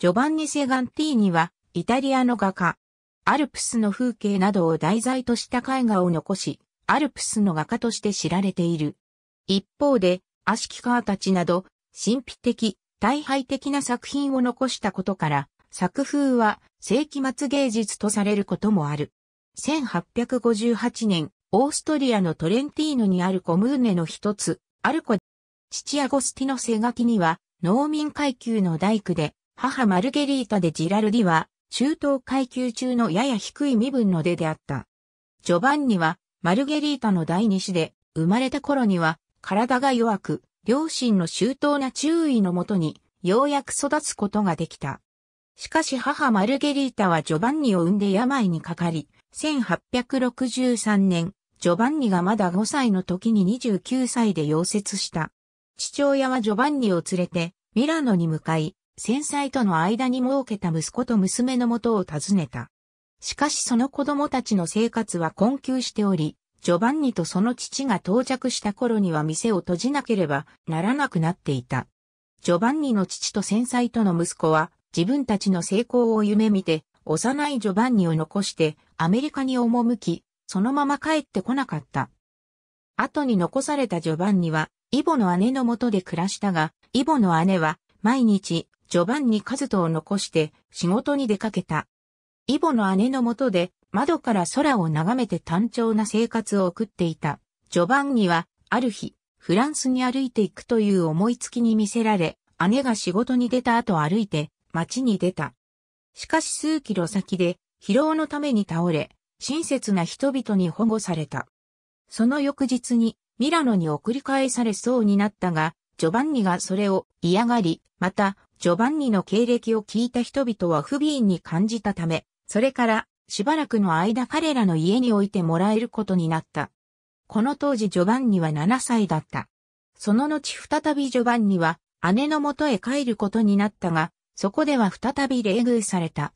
ジョバンニ・セガンティーニは、イタリアの画家。アルプスの風景などを題材とした絵画を残し、アルプスの画家として知られている。一方で、アシキカーたちなど、神秘的、大敗的な作品を残したことから、作風は世紀末芸術とされることもある。1858年、オーストリアのトレンティーノにあるコムーネの一つ、アルコ。父アゴスティの世書きには、農民階級の大工で、母マルゲリータでジラルディは、中東階級中のやや低い身分の出であった。ジョバンニは、マルゲリータの第二子で、生まれた頃には、体が弱く、両親の周到な注意のもとに、ようやく育つことができた。しかし母マルゲリータはジョバンニを産んで病にかかり、1863年、ジョバンニがまだ5歳の時に29歳で溶接した。父親はジョバンニを連れて、ミラノに向かい、戦災との間に設けた息子と娘のもとを訪ねた。しかしその子供たちの生活は困窮しており、ジョバンニとその父が到着した頃には店を閉じなければならなくなっていた。ジョバンニの父と戦災との息子は自分たちの成功を夢見て、幼いジョバンニを残してアメリカに赴き、そのまま帰ってこなかった。後に残されたジョバンニは、イボの姉のもとで暮らしたが、イボの姉は毎日ジョバンニ・カズトを残して仕事に出かけた。イボの姉のもとで窓から空を眺めて単調な生活を送っていた。ジョバンニは、ある日、フランスに歩いていくという思いつきに見せられ、姉が仕事に出た後歩いて、街に出た。しかし数キロ先で、疲労のために倒れ、親切な人々に保護された。その翌日に、ミラノに送り返されそうになったが、ジョバンニがそれを嫌がり、また、ジョバンニの経歴を聞いた人々は不憫に感じたため、それからしばらくの間彼らの家に置いてもらえることになった。この当時ジョバンニは7歳だった。その後再びジョバンニは姉の元へ帰ることになったが、そこでは再び冷遇された。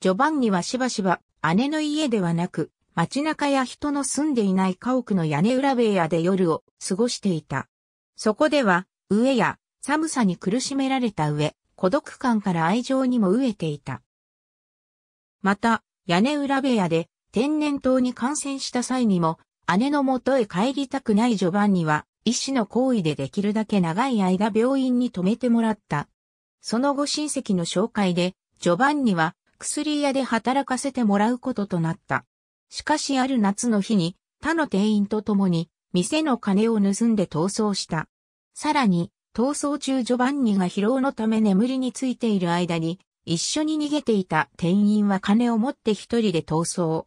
ジョバンニはしばしば姉の家ではなく、街中や人の住んでいない家屋の屋根裏部屋で夜を過ごしていた。そこでは、飢えや寒さに苦しめられた上、孤独感から愛情にも飢えていた。また、屋根裏部屋で天然痘に感染した際にも、姉の元へ帰りたくないジョバンニは、医師の行為でできるだけ長い間病院に泊めてもらった。その後親戚の紹介で、ジョバンニは薬屋で働かせてもらうこととなった。しかしある夏の日に、他の店員と共に、店の金を盗んで逃走した。さらに、逃走中ジョバンニが疲労のため眠りについている間に、一緒に逃げていた店員は金を持って一人で逃走。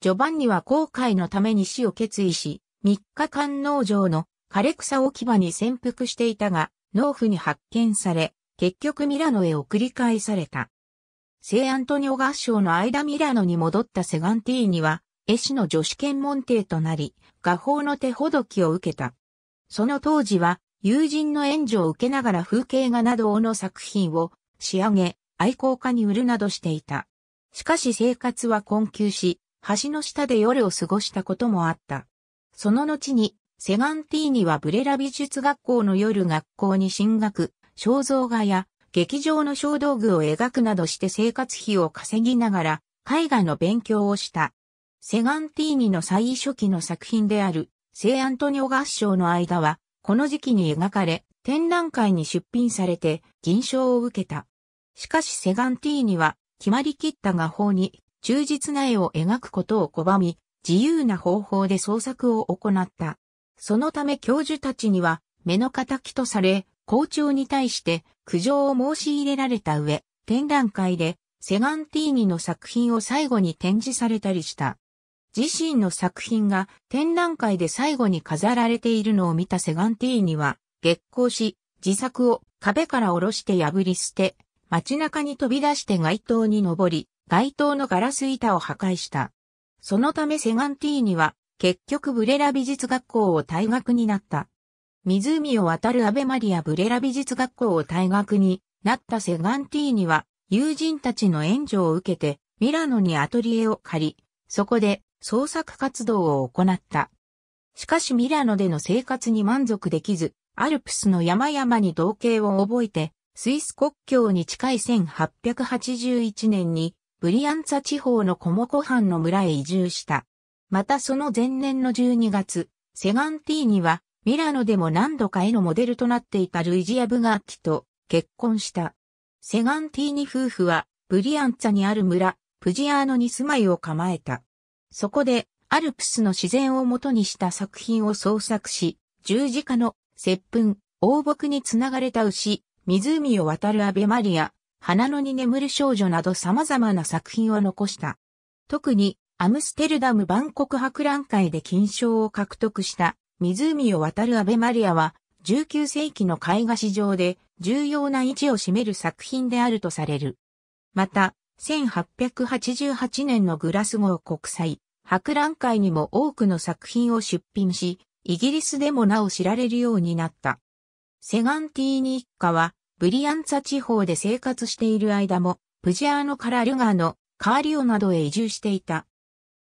ジョバンニは後悔のために死を決意し、三日間農場の枯れ草置き場に潜伏していたが、農夫に発見され、結局ミラノへ送り返された。聖アントニオ合唱の間ミラノに戻ったセガンティーニは、絵師の女子検問定となり、画法の手ほどきを受けた。その当時は、友人の援助を受けながら風景画などの作品を仕上げ、愛好家に売るなどしていた。しかし生活は困窮し、橋の下で夜を過ごしたこともあった。その後に、セガンティーニはブレラ美術学校の夜学校に進学、肖像画や劇場の小道具を描くなどして生活費を稼ぎながら、絵画の勉強をした。セガンティーニの最初期の作品である、聖アントニオ合唱の間は、この時期に描かれ、展覧会に出品されて銀賞を受けた。しかしセガンティーニは決まりきった画法に忠実な絵を描くことを拒み、自由な方法で創作を行った。そのため教授たちには目の敵とされ、校長に対して苦情を申し入れられた上、展覧会でセガンティーニの作品を最後に展示されたりした。自身の作品が展覧会で最後に飾られているのを見たセガンティーニは、激光し、自作を壁から下ろして破り捨て、街中に飛び出して街灯に登り、街灯のガラス板を破壊した。そのためセガンティーニは、結局ブレラ美術学校を退学になった。湖を渡るアベマリア・ブレラ美術学校を退学になったセガンティーニは、友人たちの援助を受けて、ミラノにアトリエを借り、そこで創作活動を行った。しかしミラノでの生活に満足できず、アルプスの山々に同型を覚えて、スイス国境に近い1881年に、ブリアンツァ地方のコモコ藩の村へ移住した。またその前年の12月、セガンティーニは、ミラノでも何度か絵のモデルとなっていたルイジア・ブガーキと結婚した。セガンティーニ夫婦は、ブリアンツァにある村、プジアーノに住まいを構えた。そこで、アルプスの自然を元にした作品を創作し、十字架の、接吻、王木につながれた牛、湖を渡るアベマリア、花野に眠る少女など様々な作品を残した。特に、アムステルダム万国博覧会で金賞を獲得した湖を渡るアベマリアは19世紀の絵画史上で重要な位置を占める作品であるとされる。また、1888年のグラスゴー国際博覧会にも多くの作品を出品し、イギリスでもなお知られるようになった。セガンティーニ一家は、ブリアンツァ地方で生活している間も、プジアーノからルガーノ、カーリオなどへ移住していた。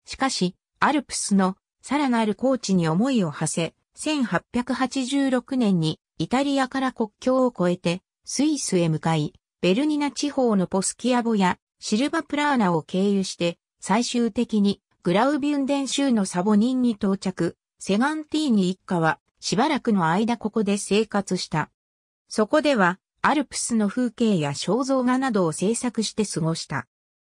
しかし、アルプスのさらなる高地に思いを馳せ、1886年にイタリアから国境を越えてスイスへ向かい、ベルニナ地方のポスキアボやシルバプラーナを経由して最終的にグラウビュンデン州のサボニンに到着、セガンティーニ一家はしばらくの間ここで生活した。そこではアルプスの風景や肖像画などを制作して過ごした。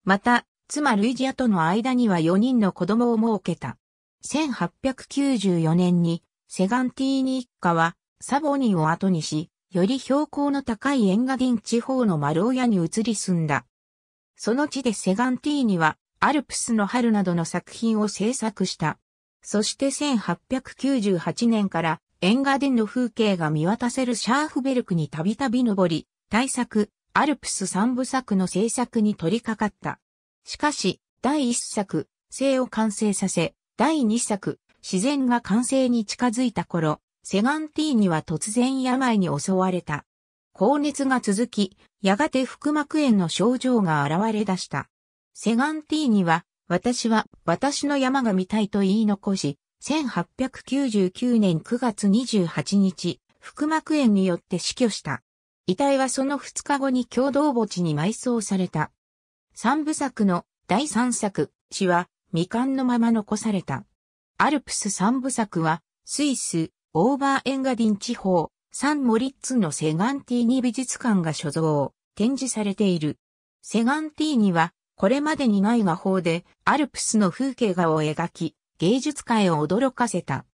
また、妻ルイジアとの間には4人の子供を設けた。1894年にセガンティーニ一家はサボニンを後にし、より標高の高いエンガディン地方のマ親ヤに移り住んだ。その地でセガンティーニはアルプスの春などの作品を制作した。そして1898年から縁ガデンの風景が見渡せるシャーフベルクにたびたび登り、大作、アルプス三部作の制作に取り掛かった。しかし、第一作、生を完成させ、第二作、自然が完成に近づいた頃、セガンティーニは突然病に襲われた。高熱が続き、やがて腹膜炎の症状が現れ出した。セガンティーニは、私は私の山が見たいと言い残し、1899年9月28日、腹膜炎によって死去した。遺体はその2日後に共同墓地に埋葬された。三部作の第三作、詩は未完のまま残された。アルプス三部作は、スイス、オーバーエンガディン地方、サンモリッツのセガンティーニ美術館が所蔵、展示されている。セガンティーニは、これまでにない画法でアルプスの風景画を描き、芸術界を驚かせた。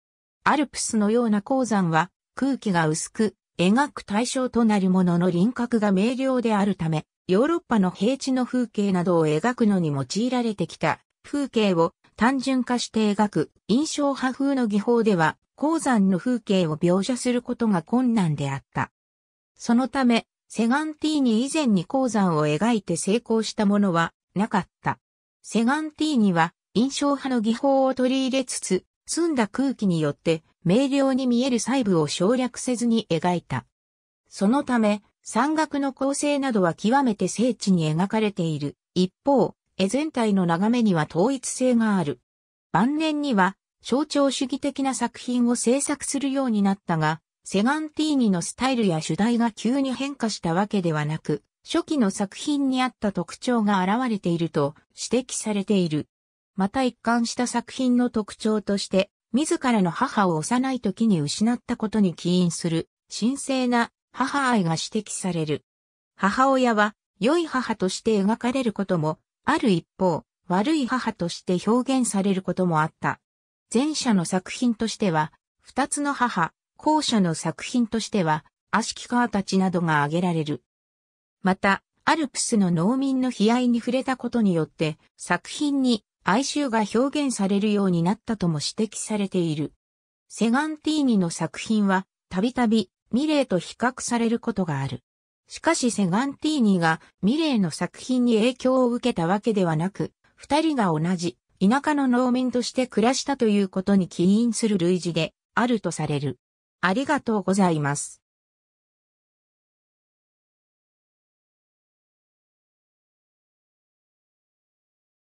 アルプスのような鉱山は空気が薄く、描く対象となるものの輪郭が明瞭であるため、ヨーロッパの平地の風景などを描くのに用いられてきた風景を単純化して描く印象派風の技法では鉱山の風景を描写することが困難であった。そのため、セガンティーニ以前に鉱山を描いて成功したものはなかった。セガンティーニは印象派の技法を取り入れつつ、澄んだ空気によって明瞭に見える細部を省略せずに描いた。そのため、山岳の構成などは極めて精緻に描かれている。一方、絵全体の眺めには統一性がある。晩年には象徴主義的な作品を制作するようになったが、セガンティーニのスタイルや主題が急に変化したわけではなく、初期の作品にあった特徴が現れていると指摘されている。また一貫した作品の特徴として、自らの母を幼い時に失ったことに起因する、神聖な母愛が指摘される。母親は、良い母として描かれることも、ある一方、悪い母として表現されることもあった。前者の作品としては、二つの母、後者の作品としては、アシキカーたちなどが挙げられる。また、アルプスの農民の悲哀に触れたことによって、作品に哀愁が表現されるようになったとも指摘されている。セガンティーニの作品は、たびたび、ミレーと比較されることがある。しかしセガンティーニがミレーの作品に影響を受けたわけではなく、二人が同じ田舎の農民として暮らしたということに起因する類似であるとされる。ありがとうございます。